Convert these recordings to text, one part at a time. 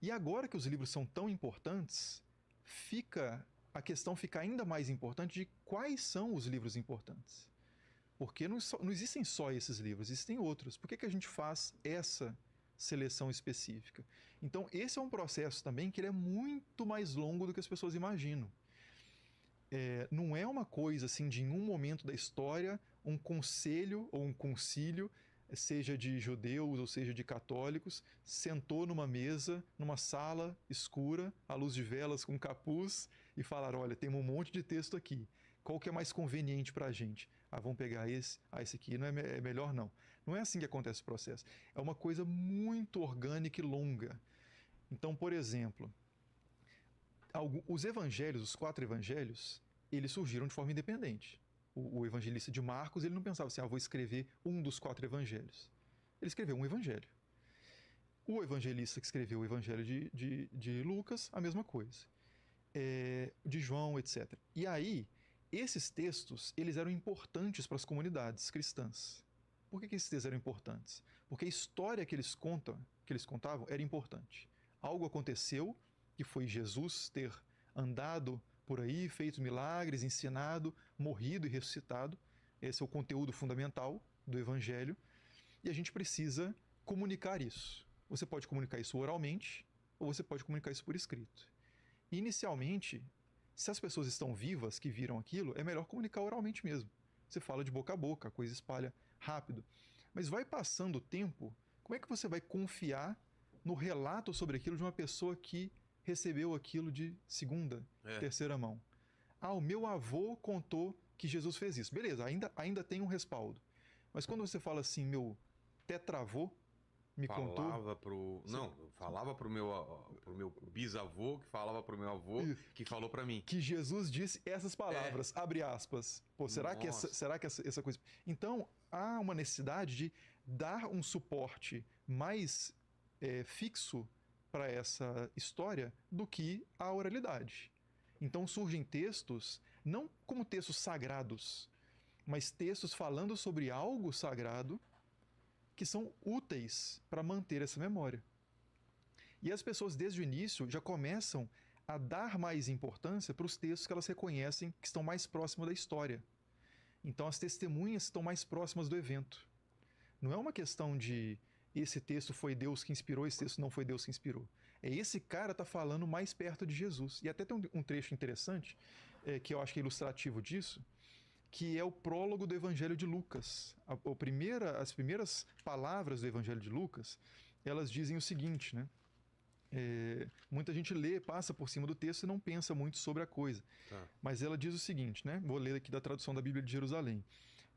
E agora que os livros são tão importantes, fica a questão fica ainda mais importante de quais são os livros importantes. Porque não, não existem só esses livros, existem outros. Por que, que a gente faz essa seleção específica? Então, esse é um processo também que ele é muito mais longo do que as pessoas imaginam. É, não é uma coisa assim de em um momento da história um conselho ou um concílio seja de judeus ou seja de católicos, sentou numa mesa, numa sala escura, à luz de velas com capuz e falaram: olha, tem um monte de texto aqui. Qual que é mais conveniente para a gente? Ah, vamos pegar esse, ah, esse aqui não é, é melhor não. Não é assim que acontece o processo. É uma coisa muito orgânica e longa. Então, por exemplo, os evangelhos, os quatro evangelhos, eles surgiram de forma independente o, o, evangelista de Marcos, ele não pensava assim, ah, vou escrever um dos quatro evangelhos. Ele escreveu um evangelho. O evangelista que escreveu o evangelho de, de, de Lucas, a mesma coisa. É, de João, etc. E aí, esses textos, eles eram importantes para as comunidades cristãs. Por que, que esses textos eram importantes? Porque a história que eles contam, que eles contavam, era importante. Algo aconteceu, que foi Jesus ter andado por aí, feito milagres, ensinado, morrido e ressuscitado. Esse é o conteúdo fundamental do Evangelho. E a gente precisa comunicar isso. Você pode comunicar isso oralmente ou você pode comunicar isso por escrito. Inicialmente, se as pessoas estão vivas que viram aquilo, é melhor comunicar oralmente mesmo. Você fala de boca a boca, a coisa espalha rápido. Mas vai passando o tempo, como é que você vai confiar no relato sobre aquilo de uma pessoa que recebeu aquilo de segunda, é. terceira mão. Ah, o meu avô contou que Jesus fez isso. Beleza, ainda, ainda tem um respaldo. Mas quando você fala assim, meu tetravô me falava contou. Falava pro. Não, falava pro meu, pro meu bisavô, que falava pro meu avô, que falou para mim. Que Jesus disse essas é. palavras, é. abre aspas. Pô, será Nossa. que, essa, será que essa, essa coisa. Então, há uma necessidade de dar um suporte mais é, fixo para essa história do que a oralidade. Então surgem textos, não como textos sagrados, mas textos falando sobre algo sagrado que são úteis para manter essa memória. E as pessoas, desde o início, já começam a dar mais importância para os textos que elas reconhecem que estão mais próximos da história. Então, as testemunhas estão mais próximas do evento. Não é uma questão de esse texto foi Deus que inspirou, esse texto não foi Deus que inspirou. É esse cara tá falando mais perto de Jesus. E até tem um, trecho interessante, é, que eu acho que é ilustrativo disso, que é o prólogo do Evangelho de Lucas. A, a primeira, as primeiras palavras do Evangelho de Lucas, elas dizem o seguinte, né? É, muita gente lê, passa por cima do texto e não pensa muito sobre a coisa. Tá. Mas ela diz o seguinte, né? Vou ler aqui da tradução da Bíblia de Jerusalém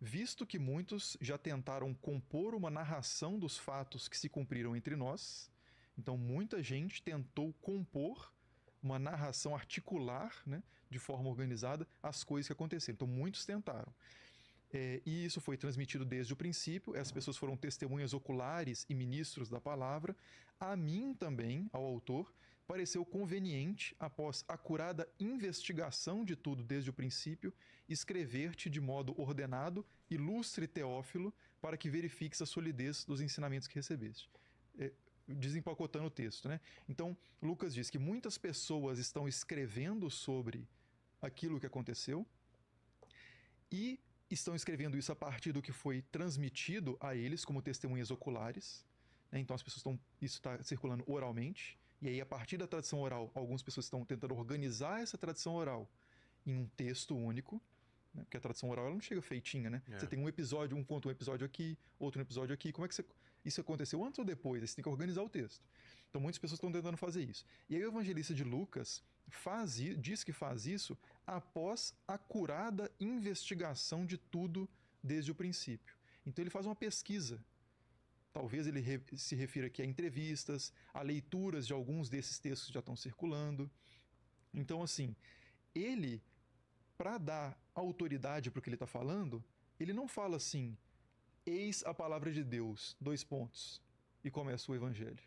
visto que muitos já tentaram compor uma narração dos fatos que se cumpriram entre nós. Então, muita gente tentou compor uma narração articular, né, de forma organizada, as coisas que aconteceram. Então, muitos tentaram. É, e isso foi transmitido desde o princípio. Essas pessoas foram testemunhas oculares e ministros da palavra. A mim também, ao autor, pareceu conveniente, após acurada investigação de tudo desde o princípio, escrever-te de modo ordenado, ilustre Teófilo, para que verifiques a solidez dos ensinamentos que recebeste. É, desempacotando o texto, né? Então, Lucas diz que muitas pessoas estão escrevendo sobre aquilo que aconteceu e estão escrevendo isso a partir do que foi transmitido a eles como testemunhas oculares. Né? Então, as pessoas estão. Isso está circulando oralmente. E aí, a partir da tradição oral, algumas pessoas estão tentando organizar essa tradição oral em um texto único, né? porque a tradição oral ela não chega feitinha, né? É. Você tem um episódio, um ponto, um episódio aqui, outro episódio aqui. Como é que você... isso aconteceu antes ou depois? você tem que organizar o texto. Então, muitas pessoas estão tentando fazer isso. E aí, o evangelista de Lucas faz, diz que faz isso após a curada investigação de tudo desde o princípio. Então, ele faz uma pesquisa Talvez ele re se refira aqui a entrevistas, a leituras de alguns desses textos que já estão circulando. Então, assim, ele, para dar autoridade para o que ele está falando, ele não fala assim, eis a palavra de Deus, dois pontos, e começa o evangelho.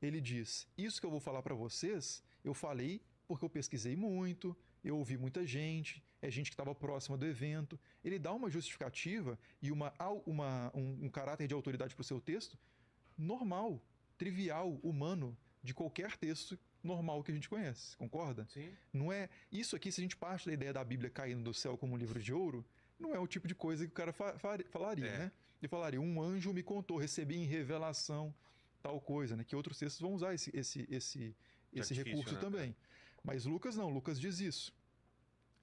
Ele diz: Isso que eu vou falar para vocês, eu falei porque eu pesquisei muito, eu ouvi muita gente, é gente que estava próxima do evento. Ele dá uma justificativa e uma, uma um, um caráter de autoridade para o seu texto normal, trivial, humano, de qualquer texto normal que a gente conhece, concorda? Sim. Não é isso aqui se a gente parte da ideia da Bíblia caindo do céu como um livro de ouro, não é o tipo de coisa que o cara fa falaria, é. né? Ele falaria: "Um anjo me contou, recebi em revelação tal coisa", né? Que outros textos vão usar esse esse esse, esse recurso né? também. Mas Lucas não, Lucas diz isso.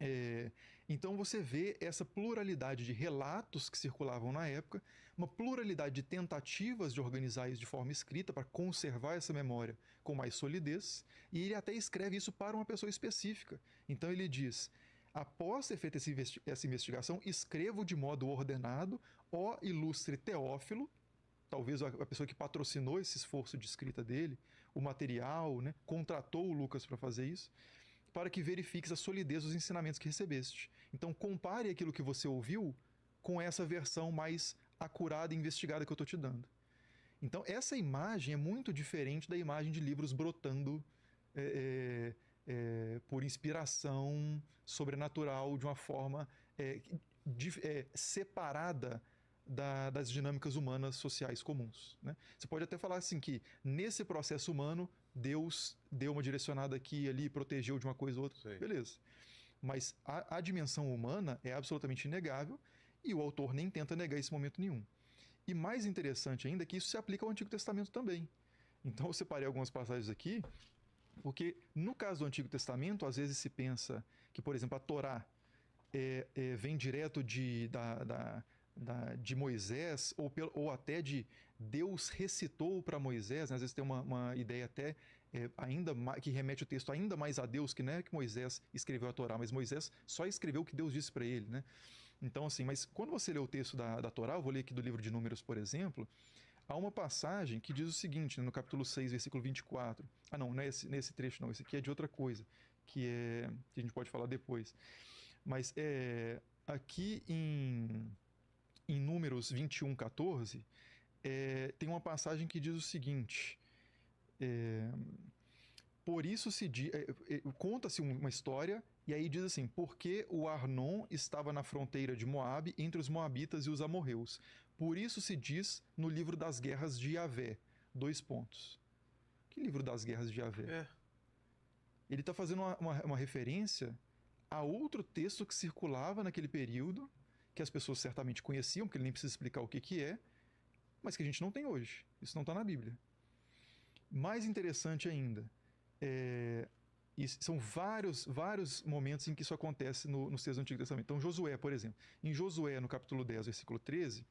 É, então você vê essa pluralidade de relatos que circulavam na época, uma pluralidade de tentativas de organizar isso de forma escrita para conservar essa memória com mais solidez, e ele até escreve isso para uma pessoa específica. Então ele diz: após ter feito essa investigação, escrevo de modo ordenado, ó ilustre Teófilo, talvez a pessoa que patrocinou esse esforço de escrita dele, o material, né, contratou o Lucas para fazer isso para que verifiques a solidez dos ensinamentos que recebeste. Então, compare aquilo que você ouviu com essa versão mais acurada e investigada que eu estou te dando. Então, essa imagem é muito diferente da imagem de livros brotando é, é, é, por inspiração sobrenatural de uma forma é, de, é, separada da, das dinâmicas humanas sociais comuns. Né? Você pode até falar assim que nesse processo humano Deus deu uma direcionada aqui e ali, protegeu de uma coisa ou outra, Sei. beleza. Mas a, a dimensão humana é absolutamente inegável e o autor nem tenta negar esse momento nenhum. E mais interessante ainda é que isso se aplica ao Antigo Testamento também. Então eu separei algumas passagens aqui, porque no caso do Antigo Testamento, às vezes se pensa que, por exemplo, a Torá é, é, vem direto de, da, da, da, de Moisés, ou, ou até de Deus recitou para Moisés, né? às vezes tem uma, uma ideia até é, ainda que remete o texto ainda mais a Deus, que não é que Moisés escreveu a Torá, mas Moisés só escreveu o que Deus disse para ele. Né? Então, assim, mas quando você lê o texto da, da Torá, eu vou ler aqui do livro de Números, por exemplo, há uma passagem que diz o seguinte, né? no capítulo 6, versículo 24. Ah, não, não é esse, nesse trecho, não, esse aqui é de outra coisa, que é. que a gente pode falar depois. Mas é. Aqui em em Números 21, 14, é, tem uma passagem que diz o seguinte. É, por isso se é, é, conta-se uma história e aí diz assim: porque o Arnon estava na fronteira de Moabe entre os moabitas e os amorreus. Por isso se diz no livro das guerras de Yavé. Dois pontos. Que livro das guerras de Yavé? É. Ele está fazendo uma, uma, uma referência a outro texto que circulava naquele período que as pessoas certamente conheciam, porque ele nem precisa explicar o que, que é, mas que a gente não tem hoje. Isso não está na Bíblia. Mais interessante ainda, é, são vários, vários momentos em que isso acontece no, nos textos do Antigo Testamento. Então, Josué, por exemplo. Em Josué, no capítulo 10, versículo 13,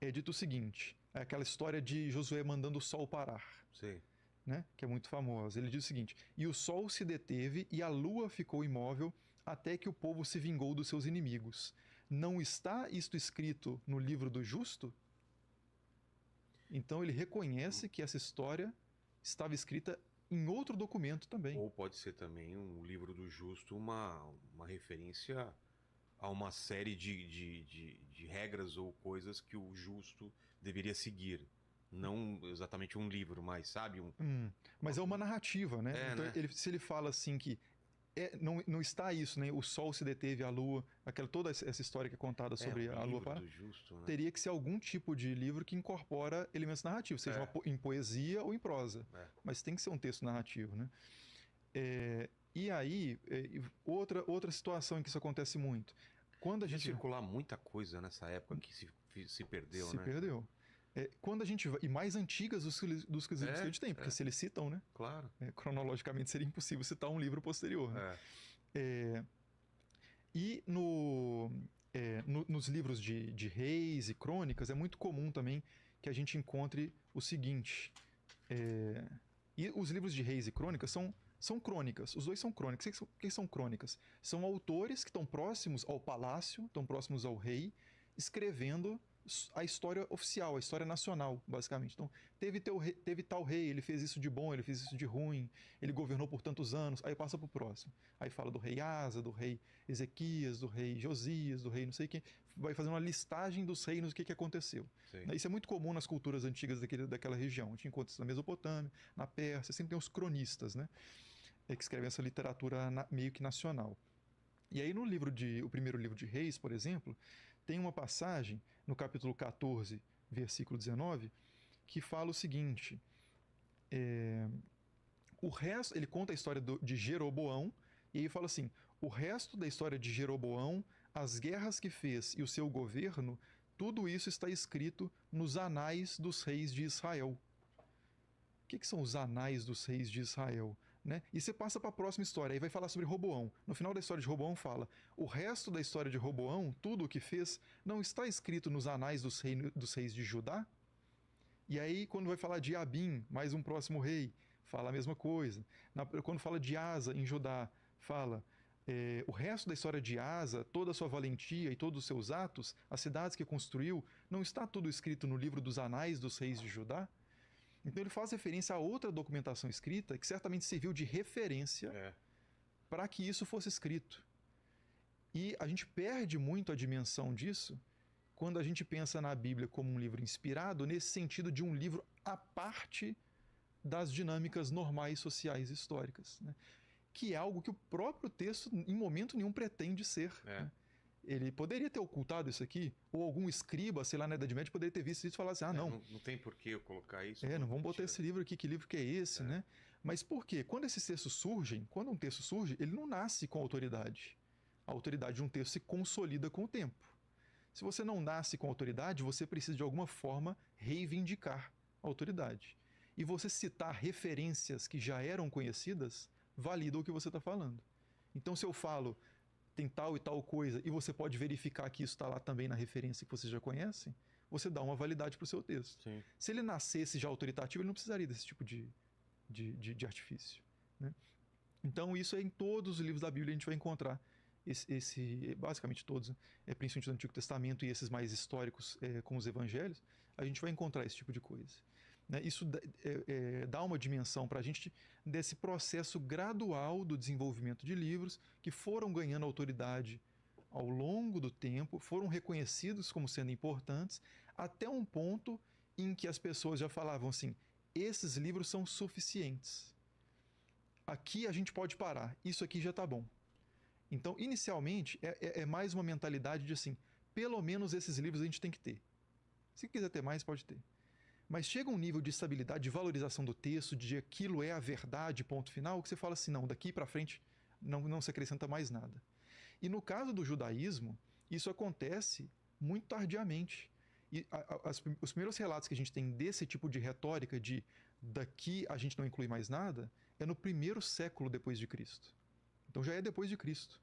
é dito o seguinte: é aquela história de Josué mandando o sol parar. Sim. Né? que é muito famosa. Ele diz o seguinte: E o sol se deteve e a lua ficou imóvel até que o povo se vingou dos seus inimigos. Não está isto escrito no livro do justo? Então ele reconhece que essa história estava escrita em outro documento também. Ou pode ser também um livro do justo, uma, uma referência a uma série de, de, de, de regras ou coisas que o justo deveria seguir. Não exatamente um livro, mas sabe? Um... Hum, mas é uma narrativa, né? É, então, né? Ele, se ele fala assim que é, não, não está isso, né? O Sol se deteve, a Lua, aquela toda essa história que é contada é, sobre é, um a Lua para. Justo, né? Teria que ser algum tipo de livro que incorpora elementos narrativos, seja é. em poesia ou em prosa. É. Mas tem que ser um texto narrativo, né? É, e aí, outra, outra situação em que isso acontece muito. Quando a gente. Circular muita coisa nessa época que se, se perdeu, se né? Se perdeu. É, quando a gente vai, E mais antigas dos, dos que, é, que a gente tem, porque é. se eles citam, né? Claro. É, cronologicamente seria impossível citar um livro posterior. Né? É. É, e no, no, nos livros de, de reis e crônicas é muito comum também que a gente encontre o seguinte. e os livros de reis e crônicas são são crônicas. Os dois são crônicas. O que são crônicas? São autores que estão próximos ao palácio, estão próximos ao rei, escrevendo a história oficial, a história nacional, basicamente. Então, teve, teu, rei, teve tal rei, ele fez isso de bom, ele fez isso de ruim, ele governou por tantos anos, aí passa para o próximo. Aí fala do rei Asa, do rei Ezequias, do rei Josias, do rei não sei quem, vai fazer uma listagem dos reinos, o que, que aconteceu. Sim. Né, isso é muito comum nas culturas antigas daquele, daquela região. A gente encontra isso na Mesopotâmia, na Pérsia, sempre tem os cronistas, né? É, que escrevem essa literatura na, meio que nacional. E aí no livro de, o primeiro livro de Reis, por exemplo, tem uma passagem no capítulo 14, versículo 19, que fala o seguinte: é, o resto, ele conta a história do, de Jeroboão, e aí fala assim: o resto da história de Jeroboão, as guerras que fez e o seu governo, tudo isso está escrito nos anais dos reis de Israel. O que, que são os anais dos reis de Israel? Né? E você passa para a próxima história, aí vai falar sobre Roboão. No final da história de Roboão fala: "O resto da história de Roboão, tudo o que fez, não está escrito nos anais dos, dos reis de Judá?" E aí quando vai falar de Abim, mais um próximo rei, fala a mesma coisa. Na, quando fala de Asa em Judá, fala é, o resto da história de Asa, toda a sua valentia e todos os seus atos, as cidades que construiu, não está tudo escrito no livro dos Anais dos Reis de Judá? Então ele faz referência a outra documentação escrita que certamente serviu de referência é. para que isso fosse escrito. E a gente perde muito a dimensão disso quando a gente pensa na Bíblia como um livro inspirado, nesse sentido de um livro à parte das dinâmicas normais sociais históricas, né? que é algo que o próprio texto, em momento nenhum, pretende ser. É. Né? ele poderia ter ocultado isso aqui, ou algum escriba, sei lá, na Idade Média, poderia ter visto isso e falar assim: ah, é, não. É, não, não, tem por que eu colocar isso. É, não vamos botar esse livro aqui, que livro que é esse, é. né? Mas por quê? Quando esses textos surgem, quando um texto surge, ele não nasce com autoridade. A autoridade de um texto se consolida com o tempo. Se você não nasce com autoridade, você precisa de alguma forma reivindicar a autoridade. E você citar referências que já eram conhecidas valida o que você está falando. Então, se eu falo tem tal e tal coisa, e você pode verificar que isso está lá também na referência que você já conhece, você dá uma validade para o seu texto. Sim. Se ele nascesse já autoritativo, ele não precisaria desse tipo de, de, de, de artifício. Né? Então, isso é em todos os livros da Bíblia a gente vai encontrar. Esse, esse basicamente todos, né? é, principalmente do Antigo Testamento e esses mais históricos é, com os evangelhos, a gente vai encontrar esse tipo de coisa. Né? Isso é, é, dá uma dimensão para a gente desse processo gradual do desenvolvimento de livros que foram ganhando autoridade ao longo do tempo, foram reconhecidos como sendo importantes, até um ponto em que as pessoas já falavam assim: esses livros são suficientes. Aqui a gente pode parar, isso aqui já está bom. Então, inicialmente, é, é, é mais uma mentalidade de assim: pelo menos esses livros a gente tem que ter. Se quiser ter mais, pode ter mas chega um nível de estabilidade, de valorização do texto, de aquilo é a verdade, ponto final, que você fala assim, não, daqui para frente não, não se acrescenta mais nada. E no caso do judaísmo, isso acontece muito tardiamente. E a, a, as, os primeiros relatos que a gente tem desse tipo de retórica de daqui a gente não inclui mais nada é no primeiro século depois de Cristo. Então já é depois de Cristo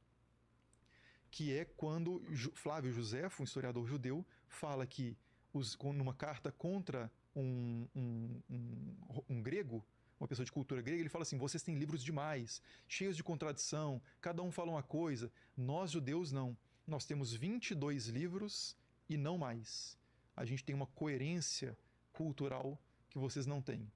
que é quando Flávio Josefo, um historiador judeu, fala que os, numa carta contra um, um, um, um grego, uma pessoa de cultura grega, ele fala assim: vocês têm livros demais, cheios de contradição, cada um fala uma coisa. Nós, judeus, não. Nós temos 22 livros e não mais. A gente tem uma coerência cultural que vocês não têm.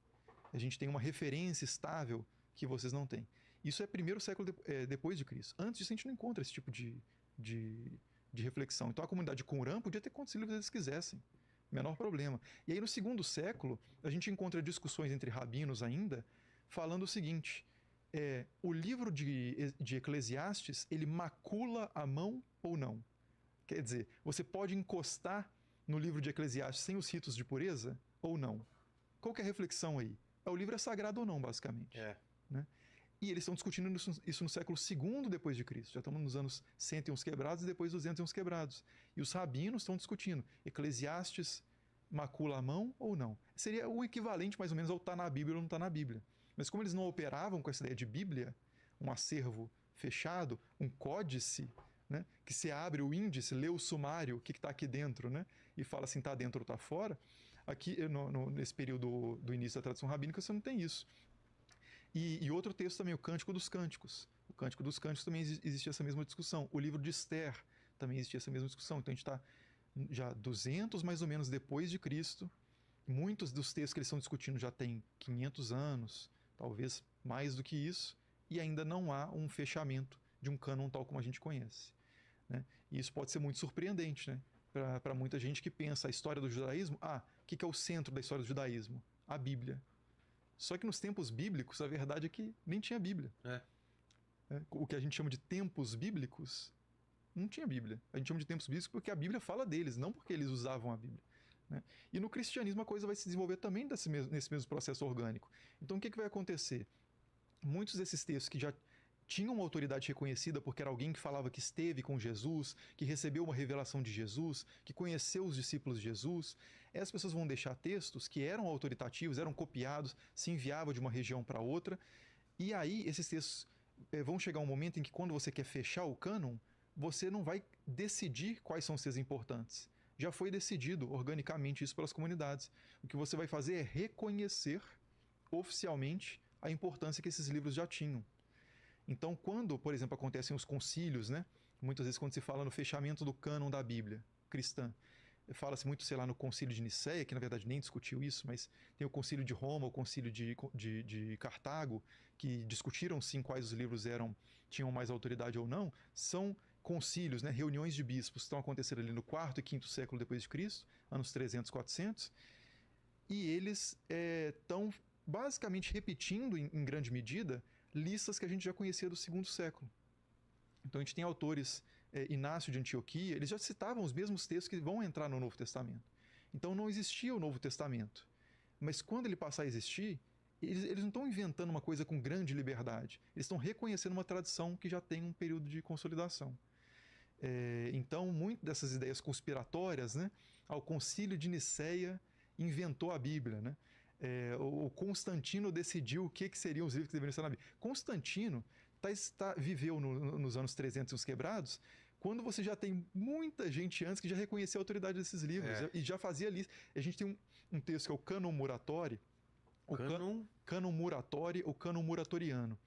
A gente tem uma referência estável que vocês não têm. Isso é primeiro século de, é, depois de Cristo. Antes disso, a gente não encontra esse tipo de, de, de reflexão. Então, a comunidade Qumran podia ter quantos livros eles quisessem menor problema. E aí no segundo século, a gente encontra discussões entre rabinos ainda, falando o seguinte, é, o livro de, de Eclesiastes, ele macula a mão ou não? Quer dizer, você pode encostar no livro de Eclesiastes sem os ritos de pureza ou não? Qual que é a reflexão aí? É o livro é sagrado ou não, basicamente. É. E eles estão discutindo isso, isso, no século II depois de Cristo. Já estamos nos anos 100 e uns quebrados e depois 200 e uns quebrados. E os rabinos estão discutindo. Eclesiastes macula a mão ou não? Seria o equivalente mais ou menos ao tá na Bíblia ou não tá na Bíblia. Mas como eles não operavam com essa ideia de Bíblia, um acervo fechado, um códice, né, que você abre o índice, lê o sumário, o que está aqui dentro, né, e fala assim, está dentro ou está fora, aqui no, no, nesse período do início da tradição rabínica você não tem isso. E, e, outro texto também, o Cântico dos Cânticos. O Cântico dos Cânticos também existe essa mesma discussão. O livro de Esther também existe essa mesma discussão. Então a gente está já 200 mais ou menos depois de Cristo. Muitos dos textos que eles estão discutindo já têm 500 anos, talvez mais do que isso, e ainda não há um fechamento de um cânon tal como a gente conhece. Né? E isso pode ser muito surpreendente né? para muita gente que pensa a história do judaísmo. Ah, o que, que é o centro da história do judaísmo? A Bíblia. Só que nos tempos bíblicos, a verdade é que nem tinha Bíblia. É. É, o que a gente chama de tempos bíblicos, não tinha Bíblia. A gente chama de tempos bíblicos porque a Bíblia fala deles, não porque eles usavam a Bíblia. Né? E no cristianismo a coisa vai se desenvolver também desse mesmo, nesse mesmo processo orgânico. Então o que, que vai acontecer? Muitos desses textos que já tinha uma autoridade reconhecida porque era alguém que falava que esteve com Jesus, que recebeu uma revelação de Jesus, que conheceu os discípulos de Jesus. Essas pessoas vão deixar textos que eram autoritativos, eram copiados, se enviavam de uma região para outra. E aí esses textos é, vão chegar um momento em que quando você quer fechar o cânon, você não vai decidir quais são os seus importantes. Já foi decidido organicamente isso pelas comunidades. O que você vai fazer é reconhecer oficialmente a importância que esses livros já tinham. Então, quando, por exemplo, acontecem os concílios, né? Muitas vezes quando se fala no fechamento do cânon da Bíblia cristã, fala-se muito, sei lá, no concílio de Nicéia, que na verdade nem discutiu isso, mas tem o concílio de Roma, o concílio de, de, de Cartago, que discutiram sim quais os livros eram tinham mais autoridade ou não, são concílios, né? reuniões de bispos, que estão acontecendo ali no quarto e quinto século depois de Cristo, anos 300, 400, e eles estão eh, é, basicamente repetindo, em, em grande medida, listas que a gente já conhecia do segundo século. Então a gente tem autores, é, Inácio de Antioquia, eles já citavam os mesmos textos que vão entrar no Novo Testamento. Então não existia o Novo Testamento. Mas quando ele passar a existir, eles, eles não estão inventando uma coisa com grande liberdade. Eles estão reconhecendo uma tradição que já tem um período de consolidação. É, então, muitas dessas ideias conspiratórias, né, ao concílio de Nicéia inventou a Bíblia. Né? é, o Constantino decidiu o que, que seriam os livros que deveriam estar na Bíblia. Constantino tá, está, viveu no, nos anos 300 e uns quebrados, quando você já tem muita gente antes que já reconheceu a autoridade desses livros é. e já fazia lista. A gente tem um, um texto que é o Canon Muratori. O Canon? Canon Muratori, o Canon Muratoriano.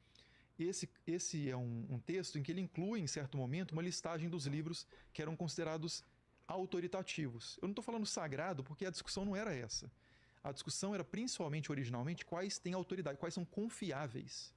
Esse, esse é um, um texto em que ele inclui, em certo momento, uma listagem dos livros que eram considerados autoritativos. Eu não estou falando sagrado porque a discussão não era essa. A discussão era principalmente, originalmente, quais têm autoridade, quais são confiáveis.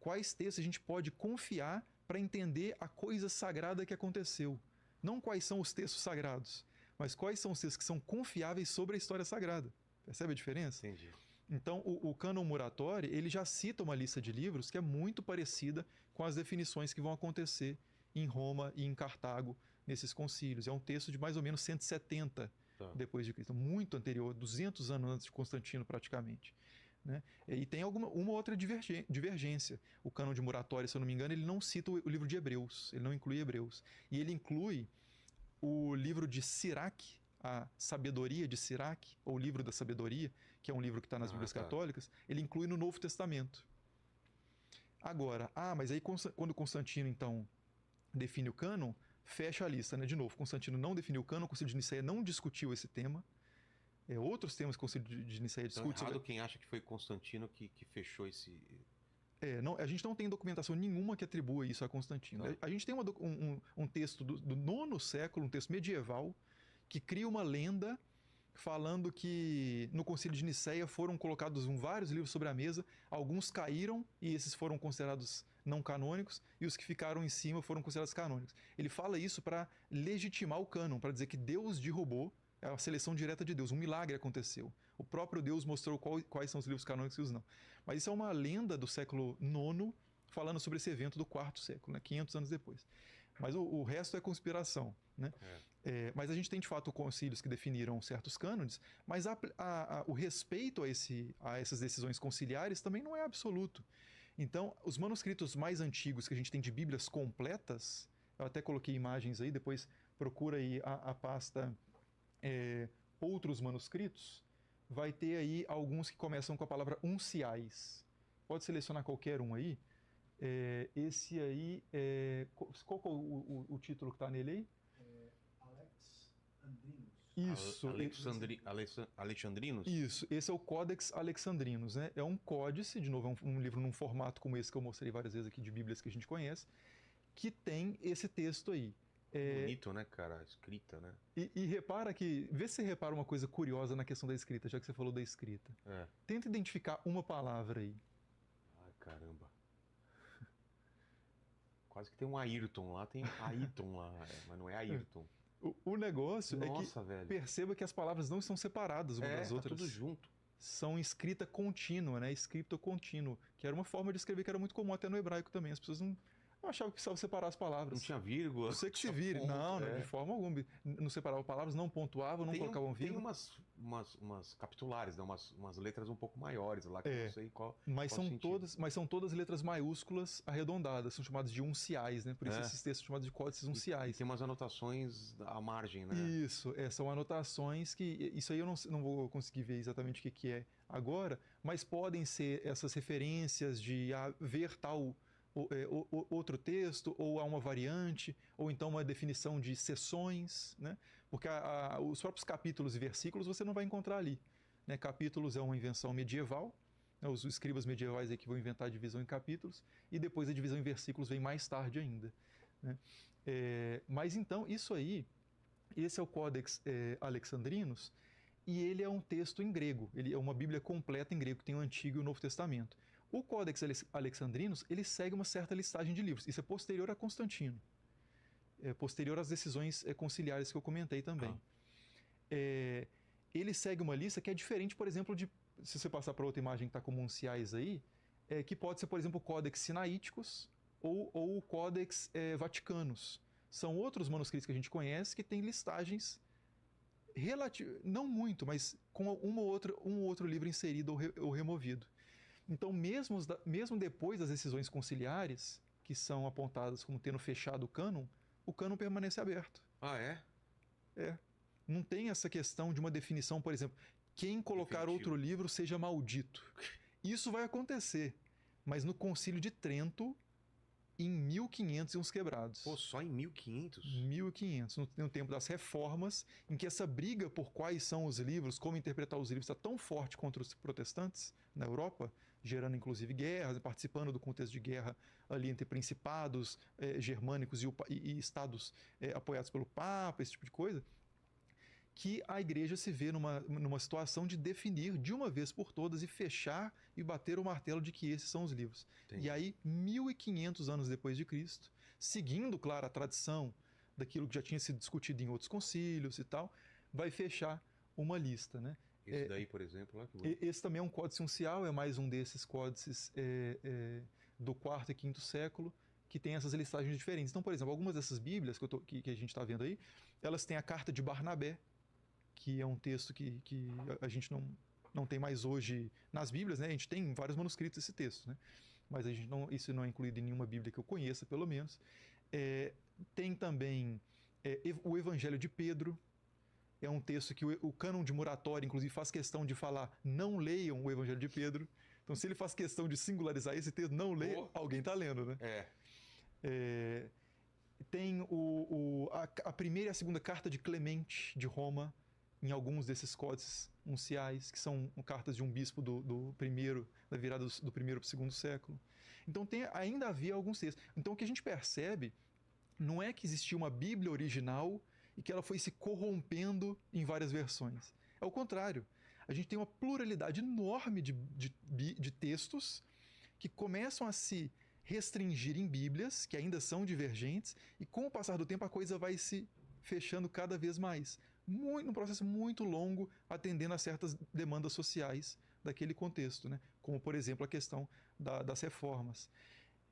Quais textos a gente pode confiar para entender a coisa sagrada que aconteceu. Não quais são os textos sagrados, mas quais são os textos que são confiáveis sobre a história sagrada. Percebe a diferença? Entendi. Então, o, o Canon Muratori, ele já cita uma lista de livros que é muito parecida com as definições que vão acontecer em Roma e em Cartago nesses concílios. É um texto de mais ou menos 170 tá. depois de Cristo, muito anterior, 200 anos antes de Constantino praticamente. Né? E tem alguma, uma outra divergência. O cano de Muratória, se eu não me engano, ele não cita o, livro de Hebreus, ele não inclui Hebreus. E ele inclui o livro de Sirac, a Sabedoria de Sirac, ou o Livro da Sabedoria, que é um livro que está nas ah, Bíblias tá. Católicas, ele inclui no Novo Testamento. Agora, ah, mas aí quando Constantino, então, define o cânon, fecha a lista, né? De novo, Constantino não definiu o cano, o Conselho de Niceia não discutiu esse tema. É, outros temas que o Conselho de, Niceia então, discute. Então, errado sobre... Né? quem acha que foi Constantino que, que fechou esse. É, não, a gente não tem documentação nenhuma que atribua isso a Constantino. A, a, gente tem uma, um, um, texto do, do nono século, um texto medieval, que cria uma lenda falando que no Concílio de Nicéia foram colocados vários livros sobre a mesa, alguns caíram e esses foram considerados não canônicos e os que ficaram em cima foram considerados canônicos. Ele fala isso para legitimar o cânon, para dizer que Deus derrubou é a seleção direta de Deus, um milagre aconteceu. O próprio Deus mostrou qual, quais são os livros canônicos e os não. Mas isso é uma lenda do século IX, falando sobre esse evento do quarto século, né, 500 anos depois. Mas o, o resto é conspiração. Né? É. É, mas a gente tem de fato concílios que definiram certos cânones, mas a, a, a, o respeito a, esse, a essas decisões conciliares também não é absoluto. Então, os manuscritos mais antigos que a gente tem de Bíblias completas, eu até coloquei imagens aí, depois procura aí a, pasta é, Outros Manuscritos, vai ter aí alguns que começam com a palavra unciais. Pode selecionar qualquer um aí é, esse aí, é, qual é o, o, o título que está nele aí? É, Alex Andrinos. Isso. Alexandri, Alexandrinos? Isso. Esse é o Códex Alexandrinos, né? É um códice, de novo, é um, um, livro num formato como esse que eu mostrei várias vezes aqui de bíblias que a gente conhece, que tem esse texto aí. É... Bonito, né, cara? A escrita, né? E, e, repara que. Vê se repara uma coisa curiosa na questão da escrita, já que você falou da escrita. É. Tenta identificar uma palavra aí. Ai, caramba quase que tem um Ayrton lá, tem Ayrton lá, é, mas não é Ayrton. O, o negócio Nossa, é que velho. perceba que as palavras não são separadas umas é, das tá outras. Tá tudo junto. São escrita contínua, né? Escrito contínuo, que era uma forma de escrever que era muito comum até no hebraico também. As pessoas não eu achava que precisava separar as palavras. Não tinha vírgula. Você que se vire. Ponto, não, é. não, de forma alguma. Não separava palavras, não pontuava, não tem um, vírgula. Tem umas, umas, umas capitulares, né? umas, umas letras um pouco maiores lá, que é. eu não sei qual. Mas, qual são todas, mas são todas letras maiúsculas arredondadas, são chamadas de unciais, né? Por isso é. esses textos são chamados de códices unciais. E tem umas anotações à margem, né? Isso, é, são anotações que. Isso aí eu não, não vou conseguir ver exatamente o que, que é agora, mas podem ser essas referências de haver tal ou, é, ou, outro texto, ou há uma variante, ou então uma definição de seções, né? porque a, a, os próprios capítulos e versículos você não vai encontrar ali. Né? Capítulos é uma invenção medieval, né? os escribas medievais é que vão inventar a divisão em capítulos, e depois a divisão em versículos vem mais tarde ainda. Né? É, mas então, isso aí, esse é o Codex é, Alexandrinus, e ele é um texto em grego, ele é uma Bíblia completa em grego, que tem o Antigo e o Novo Testamento. O Códex Alexandrinos ele segue uma certa listagem de livros. Isso é posterior a Constantino, é posterior às decisões é, conciliares que eu comentei também. Ah. É, ele segue uma lista que é diferente, por exemplo, de se você passar para outra imagem que está com munciais aí, é, que pode ser, por exemplo, o Códex Sinaíticos ou, ou o Códex é, Vaticanos. São outros manuscritos que a gente conhece que têm listagens relati- não muito, mas com uma outra, um outro livro inserido ou, re- ou removido. Então, mesmo, mesmo depois das decisões conciliares, que são apontadas como tendo fechado o cânon, o cânon permanece aberto. Ah, é? É. Não tem essa questão de uma definição, por exemplo, quem colocar Definitivo. outro livro seja maldito. Isso vai acontecer, mas no Concílio de Trento, em 1500 e uns quebrados. Pô, só em 1500? 1500, no, no tempo das reformas, em que essa briga por quais são os livros, como interpretar os livros, está tão forte contra os protestantes na Europa, gerando inclusive guerras, participando do contexto de guerra ali entre principados eh, germânicos e, e, e estados eh, apoiados pelo Papa, esse tipo de coisa, que a igreja se vê numa, numa situação de definir de uma vez por todas e fechar e bater o martelo de que esses são os livros. Entendi. E aí, 1500 anos depois de Cristo, seguindo, claro, a tradição daquilo que já tinha sido discutido em outros concílios e tal, vai fechar uma lista, né? Esse é, daí, por exemplo, lá que Esse também é um códice uncial, é mais um desses códices é, é, do quarto e quinto século que tem essas listagens diferentes. Então, por exemplo, algumas dessas Bíblias que, tô, que, que a gente está vendo aí, elas têm a carta de Barnabé, que é um texto que, que a, a gente não, não tem mais hoje nas Bíblias, né? A gente tem vários manuscritos esse texto, né? Mas a gente não, isso não é incluído em nenhuma Bíblia que eu conheça, pelo menos. É, tem também é, o Evangelho de Pedro, é um texto que o, o cânon de Muratório, inclusive, faz questão de falar: não leiam o Evangelho de Pedro. Então, se ele faz questão de singularizar esse texto, não leia, oh. alguém está lendo, né? É. é tem o, o a, a, primeira e a segunda carta de Clemente de Roma, em alguns desses códices unciais, que são cartas de um bispo do, do primeiro, da virada do, do primeiro para o segundo século. Então tem, ainda havia alguns textos. Então o que a gente percebe não é que existia uma Bíblia original e que ela foi se corrompendo em várias versões. É o contrário. A gente tem uma pluralidade enorme de, de, de textos que começam a se restringir em Bíblias, que ainda são divergentes, e com o passar do tempo a coisa vai se fechando cada vez mais. Muito, um processo muito longo, atendendo a certas demandas sociais daquele contexto, né? como, por exemplo, a questão da, das reformas.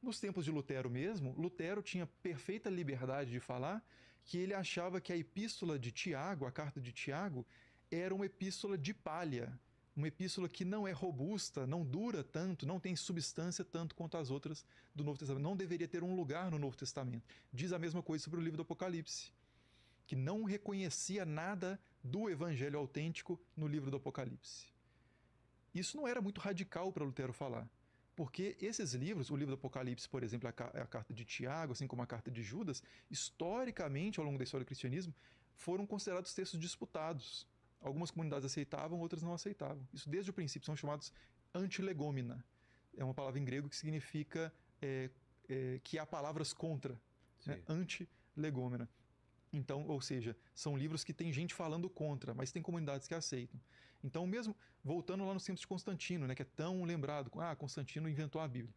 Nos tempos de Lutero mesmo, Lutero tinha perfeita liberdade de falar que ele achava que a epístola de Tiago, a carta de Tiago, era uma epístola de palha, uma epístola que não é robusta, não dura tanto, não tem substância tanto quanto as outras do Novo Testamento. Não deveria ter um lugar no Novo Testamento. Diz a mesma coisa sobre o livro do Apocalipse, que não reconhecia nada do evangelho autêntico no livro do Apocalipse. Isso não era muito radical para Lutero falar. Porque esses livros, o livro do Apocalipse, por exemplo, a, a carta de Tiago, assim como a carta de Judas, historicamente, ao longo da história do cristianismo, foram considerados textos disputados. Algumas comunidades aceitavam, outras não aceitavam. Isso desde o princípio, são chamados antilegômena. É uma palavra em grego que significa é, é, que há palavras contra. Né? Antilegômena. Então, ou seja, são livros que tem gente falando contra, mas tem comunidades que aceitam. Então, mesmo voltando lá no tempo de Constantino, né, que é tão lembrado, ah, Constantino inventou a Bíblia.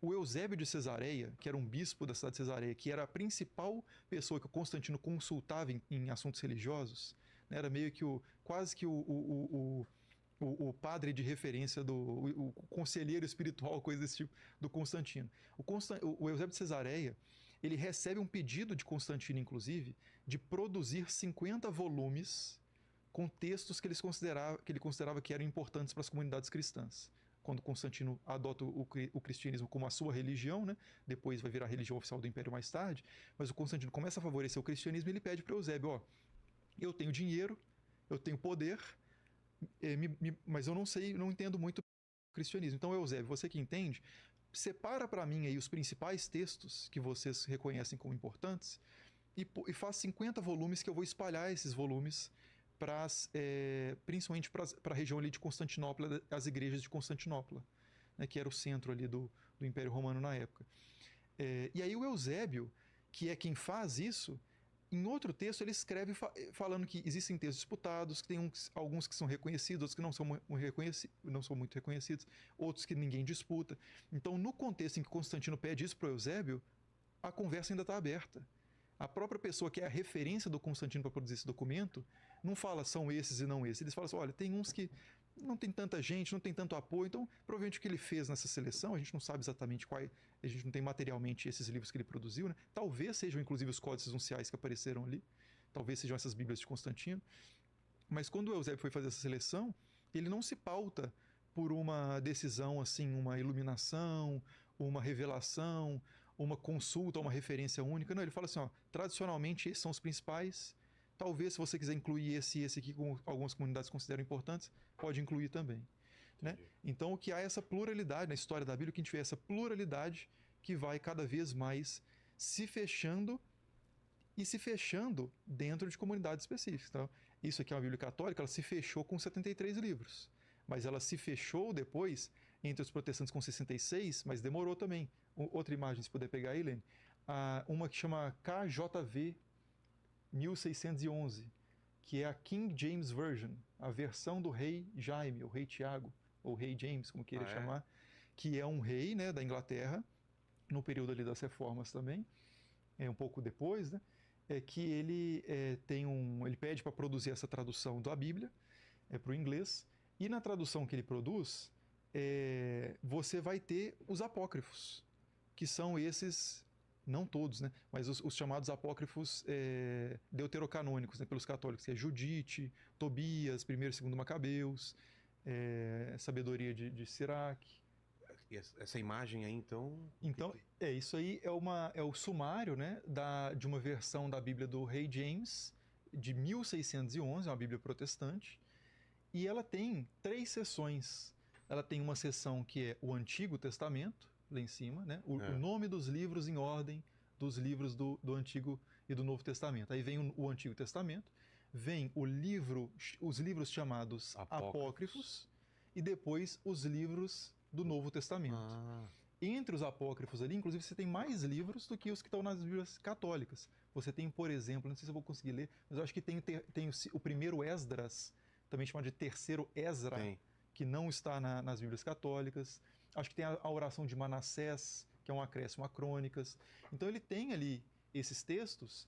O Eusébio de Cesareia, que era um bispo da cidade de Cesareia, que era a principal pessoa que o Constantino consultava em, em assuntos religiosos, né, era meio que o quase que o, o, o, o padre de referência do o, conselheiro espiritual, coisa desse tipo, do Constantino. O, Constan, o Eusébio de Cesareia ele recebe um pedido de Constantino, inclusive, de produzir 50 volumes com textos que, eles considerava, que ele considerava que eram importantes para as comunidades cristãs. Quando Constantino adota o, o cristianismo como a sua religião, né? depois vai virar a religião oficial do império mais tarde, mas o Constantino começa a favorecer o cristianismo e ele pede para Eusébio: ó, eu tenho dinheiro, eu tenho poder, é, me, me, mas eu não sei, não entendo muito o cristianismo. Então, Eusébio, você que entende, separa para mim aí os principais textos que vocês reconhecem como importantes e, e faz 50 volumes que eu vou espalhar esses volumes pras, é, principalmente para a região ali de Constantinopla, as igrejas de Constantinopla, né, que era o centro ali do, do Império Romano na época. É, e aí o Eusébio, que é quem faz isso, em outro texto ele escreve fa eh, falando que existem textos disputados, que tem alguns que são reconhecidos, outros que não são, reconheci não são muito reconhecidos, outros que ninguém disputa. Então, no contexto em que Constantino pede isso para Eusébio, a conversa ainda está aberta a própria pessoa que é a referência do Constantino para produzir esse documento não fala são esses e não esses. Eles falam assim: olha, tem uns que não tem tanta gente, não tem tanto apoio, então provavelmente o que ele fez nessa seleção, a gente não sabe exatamente qual, a gente não tem materialmente esses livros que ele produziu, né? Talvez sejam inclusive os códices unciais que apareceram ali, talvez sejam essas Bíblias de Constantino. Mas quando o Eusébio foi fazer essa seleção, ele não se pauta por uma decisão assim, uma iluminação, uma revelação, uma consulta, uma referência única. Não, ele fala assim: ó, tradicionalmente esses são os principais. Talvez, se você quiser incluir esse e esse aqui, como algumas comunidades consideram importantes, pode incluir também. Né? Então, o que há é essa pluralidade na história da Bíblia, que a gente vê é essa pluralidade que vai cada vez mais se fechando e se fechando dentro de comunidades específicas. Então, isso aqui é uma Bíblia católica, ela se fechou com 73 livros, mas ela se fechou depois entre os protestantes com 66, mas demorou também. outra imagem, se puder pegar, Eileen, uma que chama KJV 1611, que é a King James Version, a versão do rei Jaime, o rei Tiago, ou rei James, como queira ah, é? chamar, que é um rei né, da Inglaterra, no período ali das reformas também, é um pouco depois, né? É que ele é, tem um, ele pede para produzir essa tradução da Bíblia é, para o inglês e na tradução que ele produz é, você vai ter os apócrifos, que são esses, não todos, né? Mas os, os chamados apócrifos é, deuterocanônicos, né, pelos católicos, que é Judite, Tobias, primeiro e 2 Macabeus, é, Sabedoria de, de Sirac. essa imagem aí, então. Então, é isso aí é, uma, é o sumário né, da, de uma versão da Bíblia do Rei James, de 1611, uma Bíblia protestante, e ela tem três sessões ela tem uma seção que é o Antigo Testamento, lá em cima, né? O, é. o nome dos livros em ordem dos livros do, do Antigo e do Novo Testamento. Aí vem o, o Antigo Testamento, vem o livro, os livros chamados apócrifos, apócrifos e depois os livros do Novo Testamento. Ah. Entre os apócrifos ali, inclusive, você tem mais livros do que os que estão nas Bíblias católicas. Você tem, por exemplo, não sei se eu vou conseguir ler, mas eu acho que tem, tem, tem o, o primeiro Esdras, também chamado de terceiro Ezra. Tem que não está na, nas Bíblias católicas. Acho que tem a, a, oração de Manassés, que é um acréscimo a Crônicas. Então ele tem ali esses textos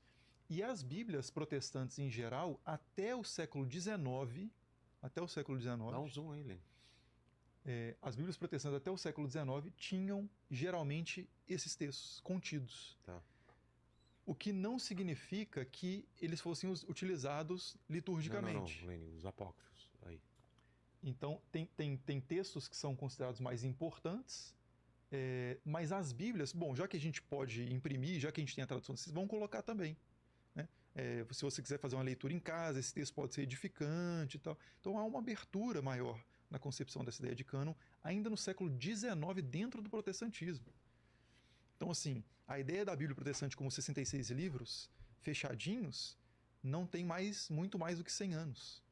e as Bíblias protestantes em geral, até o século XIX, até o século XIX. Dá um zoom aí, Lê. É, as Bíblias protestantes até o século XIX tinham geralmente esses textos contidos. Tá. O que não significa que eles fossem utilizados liturgicamente. Não, não, não Lênin, os apócrifos. Então, tem, tem, tem textos que são considerados mais importantes, é, mas as Bíblias, bom, já que a gente pode imprimir, já que a gente tem a tradução, vocês vão colocar também. Né? É, se você quiser fazer uma leitura em casa, esse texto pode ser edificante e tal. Então há uma abertura maior na concepção dessa ideia de cânon, ainda no século XIX, dentro do protestantismo. Então, assim, a ideia da Bíblia protestante como 66 livros fechadinhos não tem mais muito mais do que 100 anos.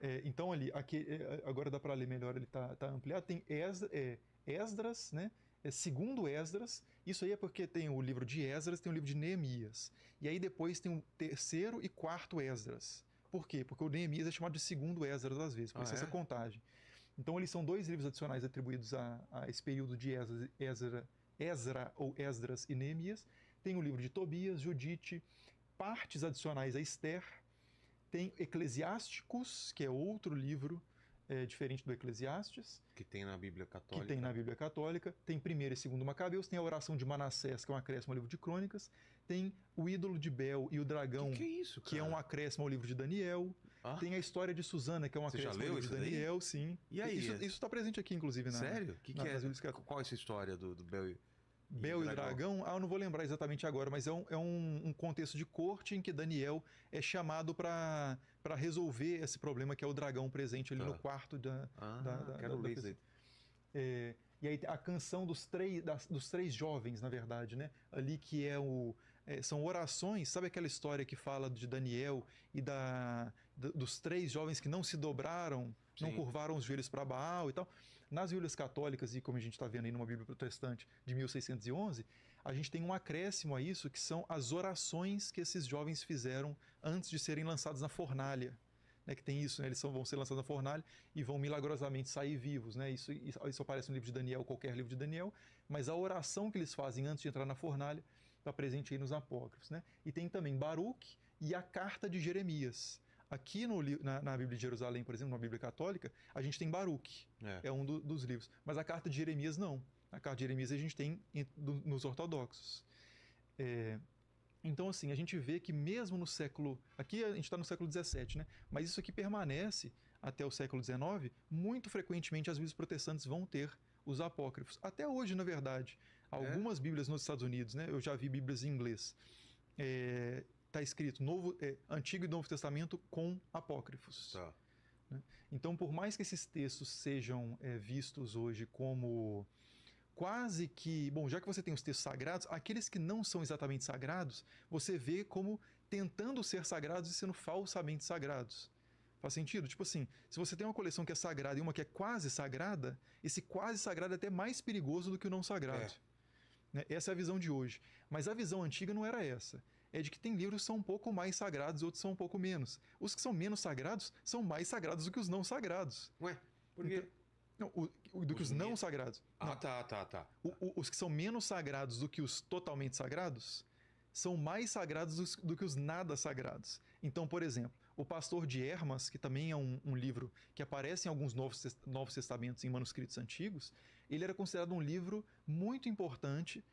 É, então ali, aqui, é, agora dá para ler melhor, ele está tá ampliado. Tem Esdras, é, Esdras né? É, segundo Esdras, isso aí é porque tem o livro de Esdras, tem o livro de Neemias. E aí depois tem o terceiro e quarto Esdras. Por quê? Porque o Neemias é chamado de segundo Esdras às vezes, por ah, isso é? essa contagem. Então eles são dois livros adicionais atribuídos a, a esse período de Esdras, ou Esdras e Neemias. Tem o livro de Tobias, Judite, partes adicionais a Esther, tem Eclesiásticos, que é outro livro é, diferente do Eclesiastes. Que tem na Bíblia Católica. Que tem na Bíblia Católica. Tem primeiro e segundo Macabeus, tem a oração de Manassés, que é um acréscimo ao livro de Crônicas. Tem o ídolo de Bel e o dragão, que, que, é, isso, que é, um acréscimo ao livro de Daniel. Ah? Tem a história de Susana, que é um acréscimo ao livro de Daniel, daí? sim. E aí? Isso está presente aqui, inclusive. Na, Sério? Que na, que é? Qual é essa história do, do Bel e... Bel e Dragão. Dragão. Ah, eu não vou lembrar exatamente agora, mas é um, é um, um contexto de corte em que Daniel é chamado para resolver esse problema que é o dragão presente ali tá. no quarto da. Ah, da, da quero da, ler da é, e aí a canção dos três, das, dos três jovens, na verdade, né? Ali que é o é, são orações. Sabe aquela história que fala de Daniel e da, dos três jovens que não se dobraram, Sim. não curvaram os joelhos para Baal e tal? Nas Bíblias católicas, e como a gente está vendo aí numa Bíblia protestante de 1611, a gente tem um acréscimo a isso, que são as orações que esses jovens fizeram antes de serem lançados na fornalha. Né, que tem isso, né, eles são, vão ser lançados na fornalha e vão milagrosamente sair vivos. Né, isso, isso aparece no livro de Daniel, qualquer livro de Daniel, mas a oração que eles fazem antes de entrar na fornalha está presente aí nos apócrifos. Né? E tem também Baruch e a carta de Jeremias. Aqui no, na, na, Bíblia de Jerusalém, por exemplo, na Bíblia Católica, a gente tem Baruch, é, é um do, dos livros. Mas a carta de Jeremias não. A carta de Jeremias a gente tem em, do, nos ortodoxos. É, então, assim, a gente vê que mesmo no século. Aqui a gente está no século XVII, né? Mas isso aqui permanece até o século XIX. Muito frequentemente as Bíblias protestantes vão ter os apócrifos. Até hoje, na verdade. É. Algumas é? Bíblias nos Estados Unidos, né? Eu já vi Bíblias em inglês. Está é, escrito Novo, é, Antigo e Novo Testamento com apócrifos. Tá. Né? Então, por mais que esses textos sejam é, vistos hoje como quase que, bom, já que você tem os textos sagrados, aqueles que não são exatamente sagrados, você vê como tentando ser sagrados e sendo falsamente sagrados. Faz sentido? Tipo assim, se você tem uma coleção que é sagrada e uma que é quase sagrada, esse quase sagrado é até mais perigoso do que o não sagrado. É. Né? Essa é a visão de hoje. Mas a visão antiga não era essa. É de que tem livros que são um pouco mais sagrados e outros são um pouco menos. Os que são menos sagrados são mais sagrados do que os não sagrados. Ué, por quê? Então, não, o, o, do os que os não sagrados. Ah, não. tá, tá, tá. O, os que são menos sagrados do que os totalmente sagrados são mais sagrados do, do que os nada sagrados. Então, por exemplo, O Pastor de Hermas, que também é um, um livro que aparece em alguns novos, novos testamentos, em manuscritos antigos, ele era considerado um livro muito importante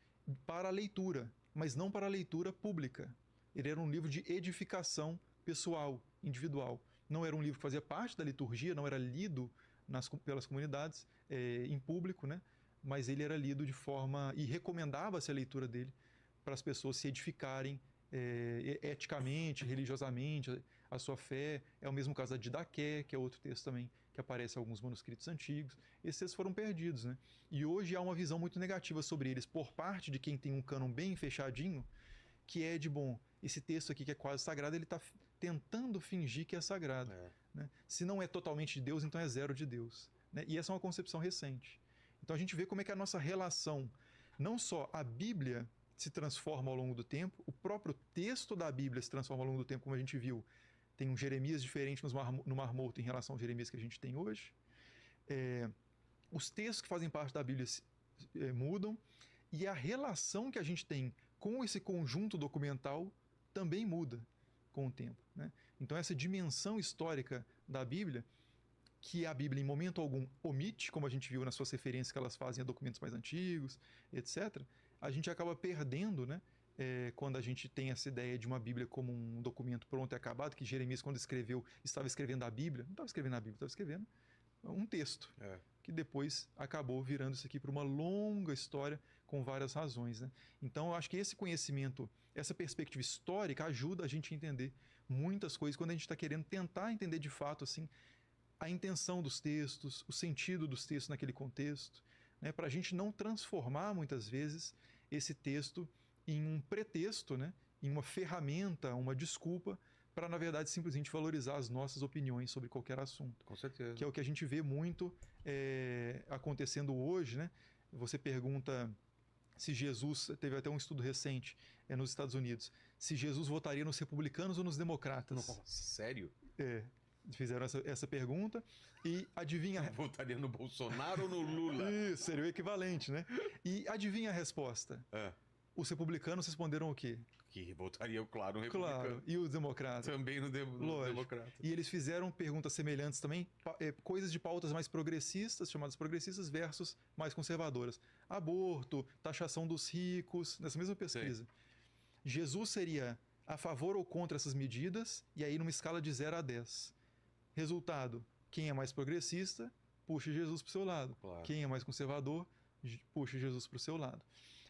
para a leitura, mas não para a leitura pública. Ele era um livro de edificação pessoal, individual. Não era um livro que fazia parte da liturgia, não era lido nas, pelas comunidades é, em público, né? mas ele era lido de forma. e recomendava-se a leitura dele para as pessoas se edificarem é, eticamente, religiosamente, a sua fé. É o mesmo caso da Didaqué, que é outro texto também que aparecem alguns manuscritos antigos, esses textos foram perdidos, né? E hoje há uma visão muito negativa sobre eles por parte de quem tem um cânon bem fechadinho, que é de bom, esse texto aqui que é quase sagrado, ele está tentando fingir que é sagrado. É. Né? Se não é totalmente de Deus, então é zero de Deus. Né? E essa é uma concepção recente. Então a gente vê como é que a nossa relação, não só a Bíblia se transforma ao longo do tempo, o próprio texto da Bíblia se transforma ao longo do tempo, como a gente viu, tem um Jeremias diferente Mar, no Mar Morto em relação ao Jeremias que a gente tem hoje. É, os textos que fazem parte da Bíblia se, é, mudam e a relação que a gente tem com esse conjunto documental também muda com o tempo. Né? Então, essa dimensão histórica da Bíblia, que a Bíblia em momento algum omite, como a gente viu nas suas referências que elas fazem a documentos mais antigos, etc., a gente acaba perdendo né, é, quando a gente tem essa ideia de uma Bíblia como um documento pronto e acabado, que Jeremias, quando escreveu, estava escrevendo a Bíblia, não estava escrevendo a Bíblia, estava escrevendo um texto, é. que depois acabou virando isso aqui para uma longa história com várias razões. Né? Então, eu acho que esse conhecimento, essa perspectiva histórica, ajuda a gente a entender muitas coisas quando a gente está querendo tentar entender de fato assim a intenção dos textos, o sentido dos textos naquele contexto, né? para a gente não transformar muitas vezes esse texto em um pretexto, né? em uma ferramenta, uma desculpa para, na verdade, simplesmente valorizar as nossas opiniões sobre qualquer assunto. Com certeza. Que é o que a gente vê muito é, acontecendo hoje, né? Você pergunta se Jesus, teve até um estudo recente é, nos Estados Unidos, se Jesus votaria nos republicanos ou nos democratas. Nossa, sério? É. Fizeram essa, essa pergunta e adivinha. Eu votaria no Bolsonaro ou no Lula? Isso, seria o equivalente, né? E adivinha a resposta? É. Os republicanos responderam o quê? Que votariam, claro, no republicano. Claro, e o democrata? Também no, de no democrata. E eles fizeram perguntas semelhantes também, eh, coisas de pautas mais progressistas, chamadas progressistas, versus mais conservadoras. Aborto, taxação dos ricos, nessa mesma pesquisa. Sim. Jesus seria a favor ou contra essas medidas, e aí numa escala de 0 a 10. Resultado: quem é mais progressista, puxa Jesus para o seu lado. Claro. Quem é mais conservador, puxa Jesus para o seu lado.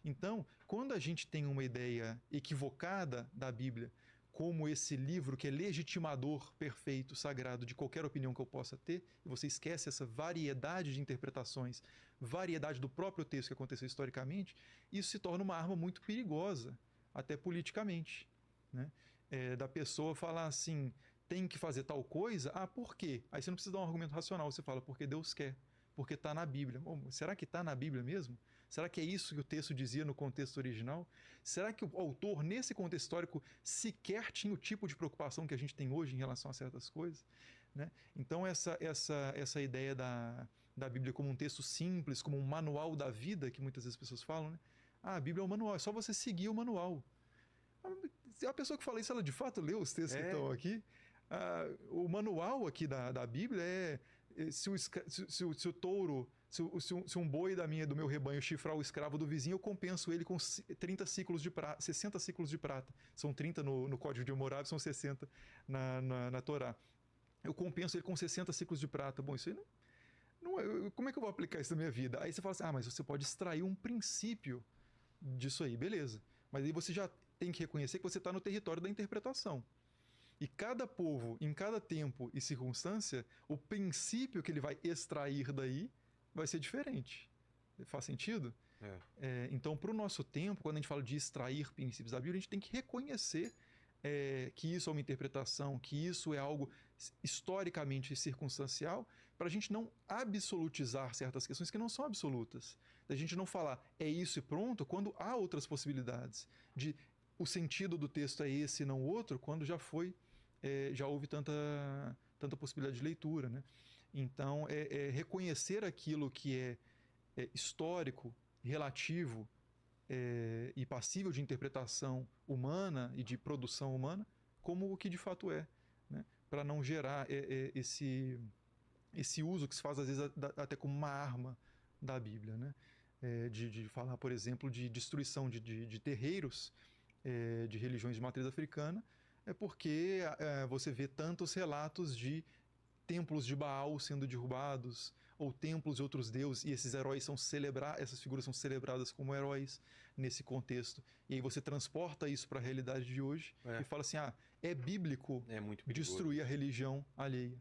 Então, quando a gente tem uma ideia equivocada da Bíblia, como esse livro que é legitimador, perfeito, sagrado de qualquer opinião que eu possa ter, e você esquece essa variedade de interpretações, variedade do próprio texto que aconteceu historicamente, isso se torna uma arma muito perigosa, até politicamente. Né? É, da pessoa falar assim, tem que fazer tal coisa, ah, por quê? Aí você não precisa dar um argumento racional, você fala, porque Deus quer, porque está na Bíblia. Bom, será que está na Bíblia mesmo? Será que é isso que o texto dizia no contexto original? Será que o autor, nesse contexto histórico, sequer tinha o tipo de preocupação que a gente tem hoje em relação a certas coisas? Né? Então, essa, essa, essa ideia da, da Bíblia como um texto simples, como um manual da vida, que muitas vezes as pessoas falam, né? Ah, a Bíblia é um manual, é só você seguir o manual. Ah, a pessoa que fala isso, ela de fato leu os textos é. que estão aqui. Ah, o manual aqui da, da Bíblia é, é se, o, se, se, o, se o touro se, se, se, um, boi da minha do meu rebanho chifrar o escravo do vizinho, eu compenso ele com 30 ciclos de prata, 60 ciclos de prata. São 30 no, no Código de Hammurabi, são 60 na, na, na, Torá. Eu compenso ele com 60 ciclos de prata. Bom, isso aí não, não é, como é que eu vou aplicar isso na minha vida? Aí você fala assim, ah, mas você pode extrair um princípio disso aí, beleza. Mas aí você já tem que reconhecer que você está no território da interpretação. E cada povo, em cada tempo e circunstância, o princípio que ele vai extrair daí vai ser diferente. Faz sentido? É. É, então, para o nosso tempo, quando a gente fala de extrair princípios da Bíblia, a gente tem que reconhecer é, que isso é uma interpretação, que isso é algo historicamente circunstancial, para a gente não absolutizar certas questões que não são absolutas. Da gente não falar é isso e pronto, quando há outras possibilidades. De o sentido do texto é esse e não outro, quando já foi, é, já houve tanta, tanta possibilidade de leitura. Né? Então, é, é reconhecer aquilo que é, é histórico, relativo é, e passível de interpretação humana e de produção humana como o que de fato é, né? para não gerar é, é, esse, esse uso que se faz às vezes até como uma arma da Bíblia, né? de, de falar, por exemplo, de destruição de, de, de terreiros de religiões de matriz africana, é porque é, você vê tantos relatos de templos de Baal sendo derrubados, ou templos de outros deuses, e esses heróis são celebrar, essas figuras são celebradas como heróis nesse contexto. E aí você transporta isso para a realidade de hoje é. e fala assim: ah, é bíblico é destruir a religião alheia.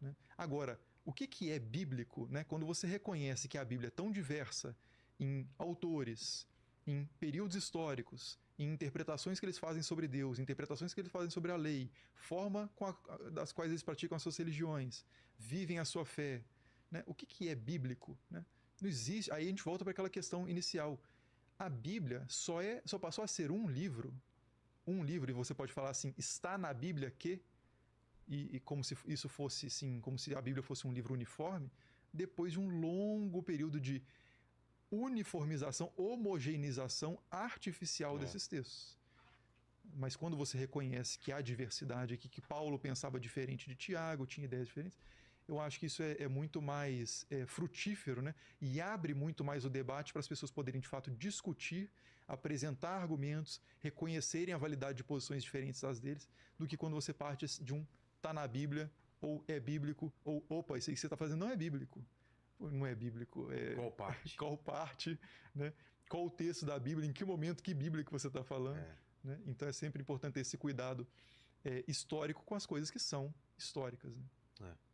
Né? Agora, o que, que é bíblico? Né? Quando você reconhece que a Bíblia é tão diversa em autores, em períodos históricos, em interpretações que eles fazem sobre Deus, interpretações que eles fazem sobre a lei, forma a, das quais eles praticam as suas religiões, vivem a sua fé. Né? O que, que é bíblico? Né? Não existe. Aí a gente volta para aquela questão inicial. A Bíblia só é, só passou a ser um livro, um livro e você pode falar assim, está na Bíblia que e, e como se isso fosse, sim, como se a Bíblia fosse um livro uniforme, depois de um longo período de uniformização, homogeneização artificial é. desses textos. Mas quando você reconhece que há diversidade aqui, que Paulo pensava diferente de Tiago, tinha ideias diferentes, eu acho que isso é, é muito mais é, frutífero né? e abre muito mais o debate para as pessoas poderem, de fato, discutir, apresentar argumentos, reconhecerem a validade de posições diferentes das deles, do que quando você parte de um tá na Bíblia, ou é bíblico, ou opa, isso aí que você está fazendo não é bíblico não é bíblico, é qual parte, qual parte, né? Qual o texto da Bíblia, em que momento, que Bíblia que você está falando, é. né? Então é sempre importante ter esse cuidado é, histórico com as coisas que são históricas. Né? É.